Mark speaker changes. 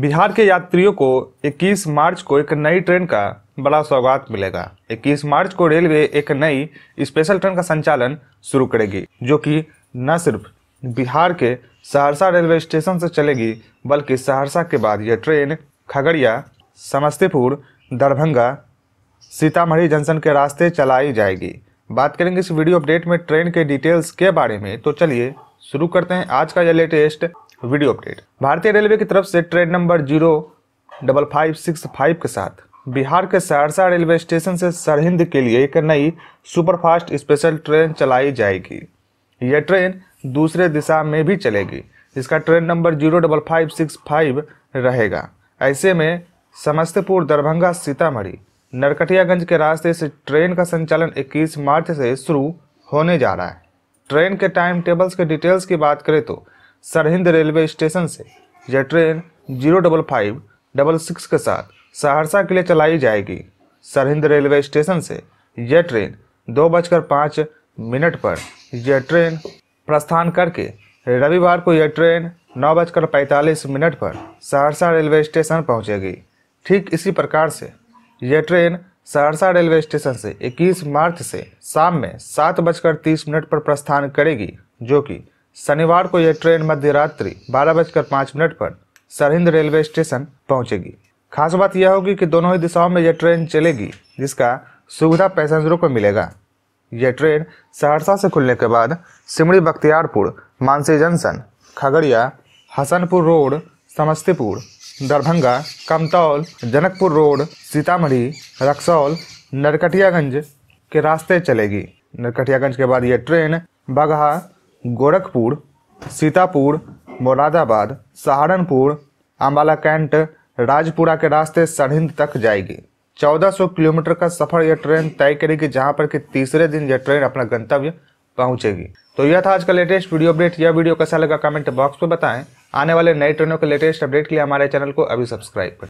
Speaker 1: बिहार के यात्रियों को 21 मार्च को एक नई ट्रेन का बड़ा सौगात मिलेगा 21 मार्च को रेलवे एक नई स्पेशल ट्रेन का संचालन शुरू करेगी जो कि न सिर्फ बिहार के सहरसा रेलवे स्टेशन से चलेगी बल्कि सहरसा के बाद यह ट्रेन खगड़िया समस्तीपुर दरभंगा सीतामढ़ी जंक्शन के रास्ते चलाई जाएगी बात करेंगे इस वीडियो अपडेट में ट्रेन के डिटेल्स के बारे में तो चलिए शुरू करते हैं आज का यह लेटेस्ट वीडियो अपडेट भारतीय रेलवे की तरफ से train number zero double five six five के साथ बिहार के सहरसा रेलवे स्टेशन से सरहिंद के लिए एक नई सुपरफास्ट स्पेशल ट्रेन चलाई जाएगी यह ट्रेन दूसरे दिशा में भी चलेगी इसका train number zero double five six five रहेगा ऐसे में समस्तीपुर दरभंगा सीतामढ़ी नरकटियागंज के रास्ते से ट्रेन का संचालन 21 मार्च से शुरू होने जा रहा है ट्रेन के टाइम टेबल्स के डिटेल्स की बात करें तो सरहिंद रेलवे स्टेशन से यह train zero double five double six के साथ सहरसा के लिए चलाई जाएगी सरहिंद रेलवे स्टेशन से यह ट्रेन दो बजकर पाँच मिनट पर यह ट्रेन प्रस्थान करके रविवार को यह ट्रेन नौ बजकर पैंतालीस मिनट पर सहरसा रेलवे स्टेशन पहुंचेगी ठीक इसी प्रकार से यह ट्रेन सहरसा रेलवे स्टेशन से 21 मार्च से शाम में सात बजकर तीस मिनट पर प्रस्थान करेगी जो कि शनिवार को यह ट्रेन मध्य रात्रि बारह बजकर पाँच मिनट पर सरहिंद रेलवे स्टेशन पहुंचेगी खास बात यह होगी कि दोनों ही दिशाओं में यह ट्रेन चलेगी जिसका सुविधा पैसेंजरों को मिलेगा यह ट्रेन सहरसा से खुलने के बाद Simri Bakhtiyarpur Mansi junction Khagaria Hasanpur road Samastipur Darbhanga Kamtaul Janakpur road Sitamarhi Raxaul Narkatiaganj के रास्ते चलेगी नरकटियागंज के बाद ये ट्रेन बगहा गोरखपुर सीतापुर मुरादाबाद सहारनपुर अम्बाला कैंट राजपुरा के रास्ते सरहिंद तक जाएगी 1400 किलोमीटर का सफर यह ट्रेन तय करेगी जहां पर कि तीसरे दिन यह ट्रेन अपना गंतव्य पहुंचेगी तो यह था आज का लेटेस्ट वीडियो अपडेट यह वीडियो कैसा लगा कमेंट बॉक्स में बताएं आने वाले नए ट्रेनों के लेटेस्ट अपडेट के लिए हमारे चैनल को अभी सब्सक्राइब करें